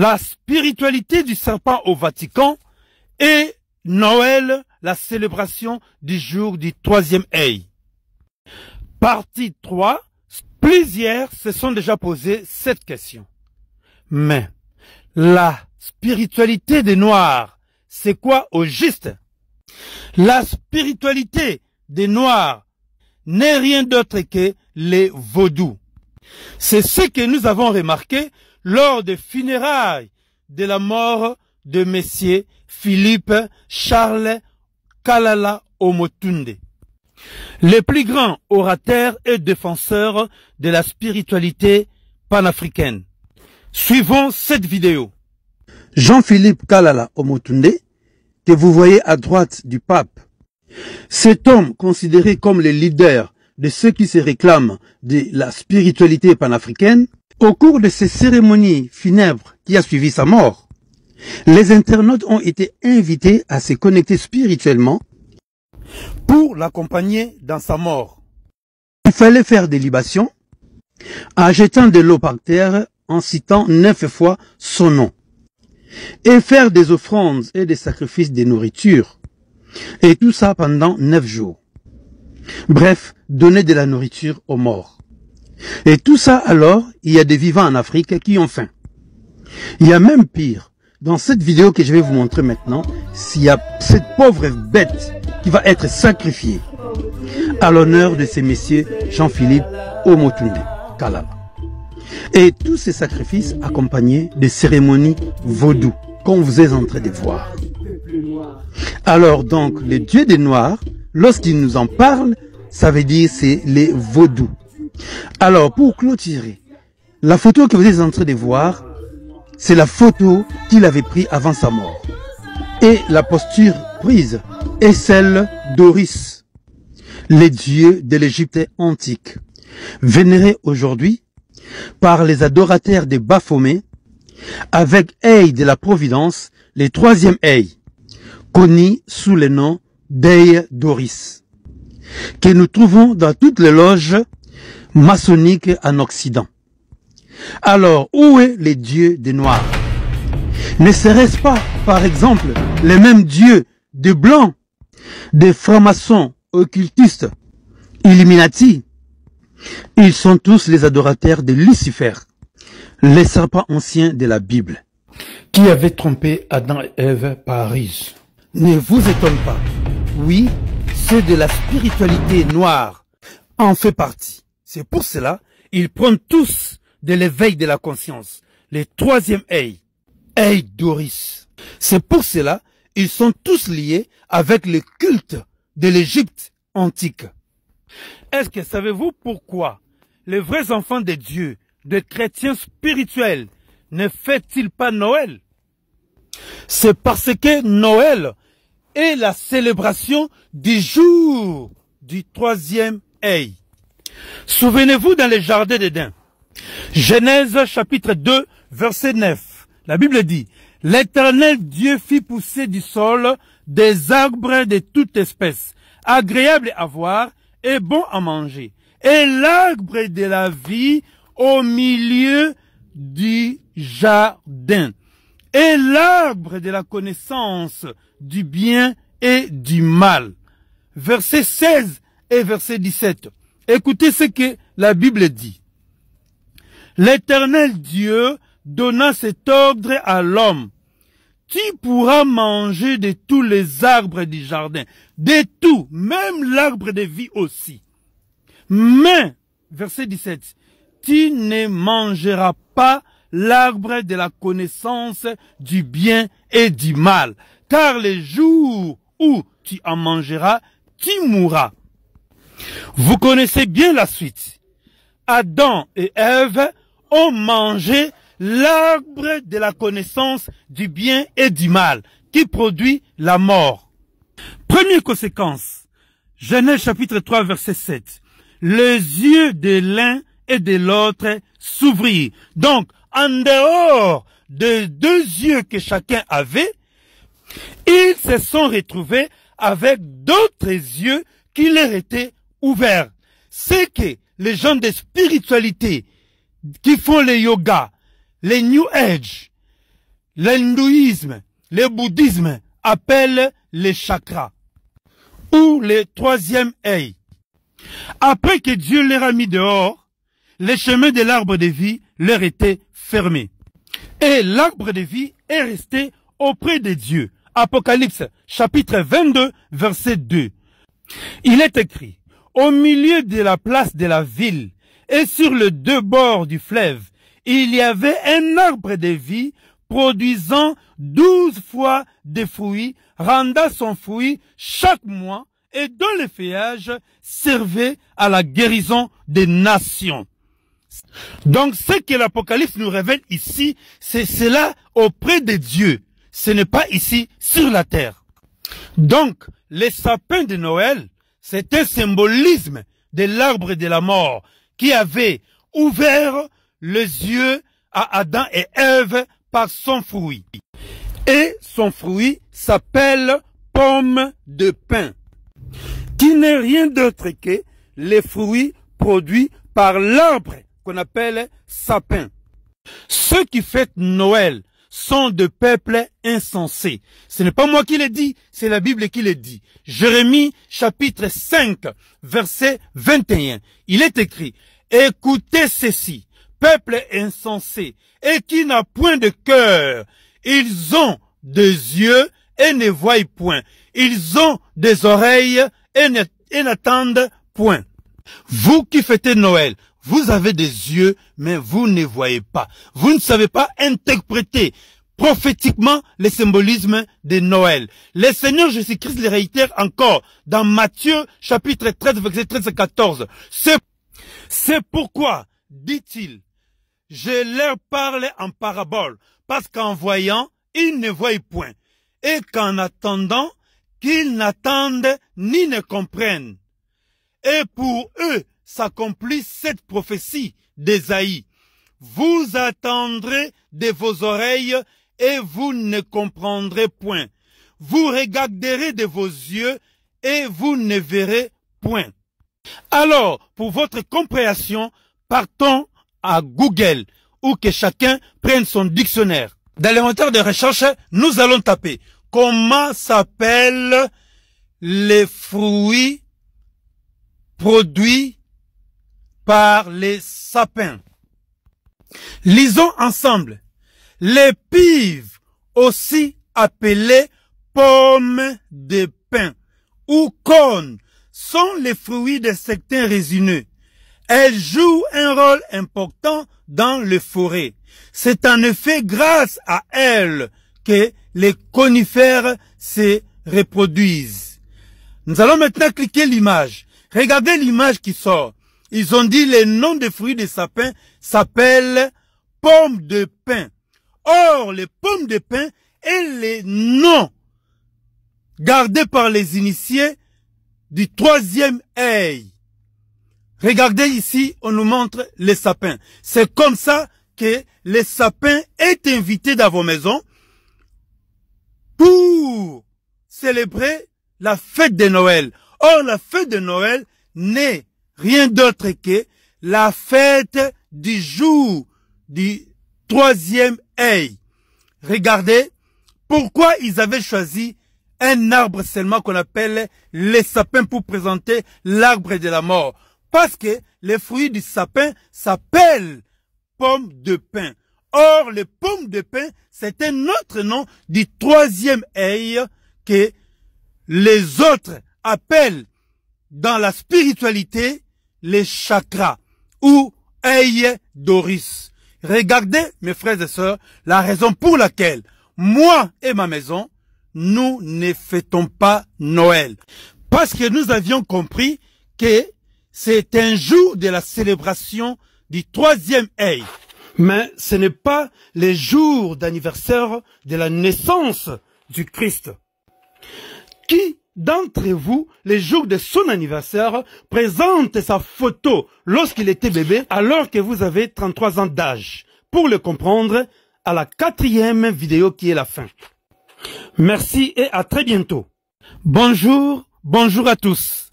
la spiritualité du serpent au Vatican et Noël, la célébration du jour du troisième ail. Partie 3, plusieurs se sont déjà posé cette question. Mais la spiritualité des Noirs, c'est quoi au juste La spiritualité des Noirs n'est rien d'autre que les vaudous. C'est ce que nous avons remarqué lors des funérailles de la mort de Messier Philippe Charles Kalala Omotunde. Le plus grand orateur et défenseur de la spiritualité panafricaine. Suivons cette vidéo. Jean-Philippe Kalala Omotunde, que vous voyez à droite du pape, cet homme considéré comme le leader de ceux qui se réclament de la spiritualité panafricaine, au cours de ces cérémonies funèbres qui a suivi sa mort, les internautes ont été invités à se connecter spirituellement pour l'accompagner dans sa mort. Il fallait faire des libations en jetant de l'eau par terre en citant neuf fois son nom et faire des offrandes et des sacrifices de nourriture et tout ça pendant neuf jours. Bref, donner de la nourriture aux morts. Et tout ça alors, il y a des vivants en Afrique qui ont faim. Il y a même pire. Dans cette vidéo que je vais vous montrer maintenant, s'il y a cette pauvre bête qui va être sacrifiée à l'honneur de ces messieurs Jean-Philippe Omotunde Kalala. Et tous ces sacrifices accompagnés des cérémonies vaudou, qu'on vous est en train de voir. Alors donc, les dieux des Noirs, lorsqu'ils nous en parlent, ça veut dire c'est les vaudous. Alors, pour clôturer, la photo que vous êtes en train de voir, c'est la photo qu'il avait prise avant sa mort. Et la posture prise est celle d'Oris, les dieux de l'Égypte antique, vénérés aujourd'hui par les adorateurs des Baphomé, avec Ei de la Providence, les troisième Ei, connus sous le nom d'Ei d'Oris, que nous trouvons dans toutes les loges maçonnique en Occident. Alors, où est les dieux des Noirs Ne serait-ce pas, par exemple, les mêmes dieux des Blancs, des francs-maçons, occultistes, Illuminati Ils sont tous les adorateurs de Lucifer, les serpents anciens de la Bible. Qui avait trompé Adam et Ève par Ne vous étonne pas. Oui, ceux de la spiritualité noire en fait partie. C'est pour cela, ils prennent tous de l'éveil de la conscience, le troisième œil, œil d'Oris. C'est pour cela, ils sont tous liés avec le culte de l'Égypte antique. Est-ce que savez-vous pourquoi les vrais enfants de Dieu, de chrétiens spirituels, ne fêtent-ils pas Noël C'est parce que Noël est la célébration du jour du troisième œil. Souvenez-vous dans les jardins d'Éden. Genèse chapitre 2, verset 9. La Bible dit, L'éternel Dieu fit pousser du sol des arbres de toute espèce, agréables à voir et bons à manger. Et l'arbre de la vie au milieu du jardin. Et l'arbre de la connaissance du bien et du mal. Verset 16 et verset 17. Écoutez ce que la Bible dit. L'éternel Dieu donna cet ordre à l'homme. Tu pourras manger de tous les arbres du jardin, de tout, même l'arbre de vie aussi. Mais, verset 17, tu ne mangeras pas l'arbre de la connaissance du bien et du mal, car le jour où tu en mangeras, tu mourras. Vous connaissez bien la suite. Adam et Ève ont mangé l'arbre de la connaissance du bien et du mal qui produit la mort. Première conséquence, Genèse chapitre 3 verset 7. Les yeux de l'un et de l'autre s'ouvrirent. Donc, en dehors des deux yeux que chacun avait, ils se sont retrouvés avec d'autres yeux qui leur étaient ouvert. C'est que les gens de spiritualité qui font le yoga, les New Age, l'hindouisme, le bouddhisme appellent les chakras ou le troisième œil. Après que Dieu leur a mis dehors, les chemins de l'arbre de vie leur étaient fermés. Et l'arbre de vie est resté auprès de Dieu. Apocalypse chapitre 22 verset 2. Il est écrit, au milieu de la place de la ville et sur les deux bords du fleuve, il y avait un arbre de vie produisant douze fois des fruits, rendant son fruit chaque mois et dont le feuillage servait à la guérison des nations. Donc ce que l'Apocalypse nous révèle ici, c'est cela auprès de Dieu. Ce n'est pas ici sur la terre. Donc, les sapins de Noël c'est un symbolisme de l'arbre de la mort qui avait ouvert les yeux à Adam et Ève par son fruit. Et son fruit s'appelle pomme de pain, qui n'est rien d'autre que les fruits produits par l'arbre qu'on appelle sapin. Ceux qui fêtent Noël sont de peuples insensés. Ce n'est pas moi qui le dis, c'est la Bible qui le dit. Jérémie chapitre 5, verset 21. Il est écrit, écoutez ceci, peuple insensé et qui n'a point de cœur. Ils ont des yeux et ne voient point. Ils ont des oreilles et n'attendent point. Vous qui fêtez Noël, vous avez des yeux, mais vous ne voyez pas. Vous ne savez pas interpréter prophétiquement le symbolisme de Noël. Le Seigneur Jésus-Christ les réitère encore dans Matthieu chapitre 13, verset 13 et 14. C'est pourquoi, dit-il, je leur parle en parabole, parce qu'en voyant, ils ne voient point, et qu'en attendant, qu'ils n'attendent ni ne comprennent. Et pour eux, s'accomplit cette prophétie d'Ésaïe. Vous attendrez de vos oreilles et vous ne comprendrez point. Vous regarderez de vos yeux et vous ne verrez point. Alors, pour votre compréhension, partons à Google ou que chacun prenne son dictionnaire. Dans l'inventaire de recherche, nous allons taper comment s'appellent les fruits produits par les sapins. Lisons ensemble Les pives, aussi appelées pommes de pin ou cônes, sont les fruits des secteurs résineux. Elles jouent un rôle important dans les forêts. C'est en effet grâce à elles que les conifères se reproduisent. Nous allons maintenant cliquer l'image. Regardez l'image qui sort. Ils ont dit les noms des fruits des sapins s'appellent pommes de pin. Or, les pommes de pin et les noms gardés par les initiés du troisième œil. Regardez ici, on nous montre les sapins. C'est comme ça que les sapins est invité dans vos maisons pour célébrer la fête de Noël. Or, la fête de Noël n'est rien d'autre que la fête du jour du troisième œil. Regardez pourquoi ils avaient choisi un arbre seulement qu'on appelle les sapins pour présenter l'arbre de la mort. Parce que les fruits du sapin s'appellent pommes de pin. Or, les pommes de pin, c'est un autre nom du troisième œil que les autres appellent dans la spiritualité les chakras ou aïe Doris. Regardez, mes frères et sœurs, la raison pour laquelle moi et ma maison, nous ne fêtons pas Noël. Parce que nous avions compris que c'est un jour de la célébration du troisième aïe. Mais ce n'est pas le jour d'anniversaire de la naissance du Christ. Qui d'entre vous, le jour de son anniversaire, présente sa photo lorsqu'il était bébé, alors que vous avez 33 ans d'âge. Pour le comprendre, à la quatrième vidéo qui est la fin. Merci et à très bientôt. Bonjour, bonjour à tous.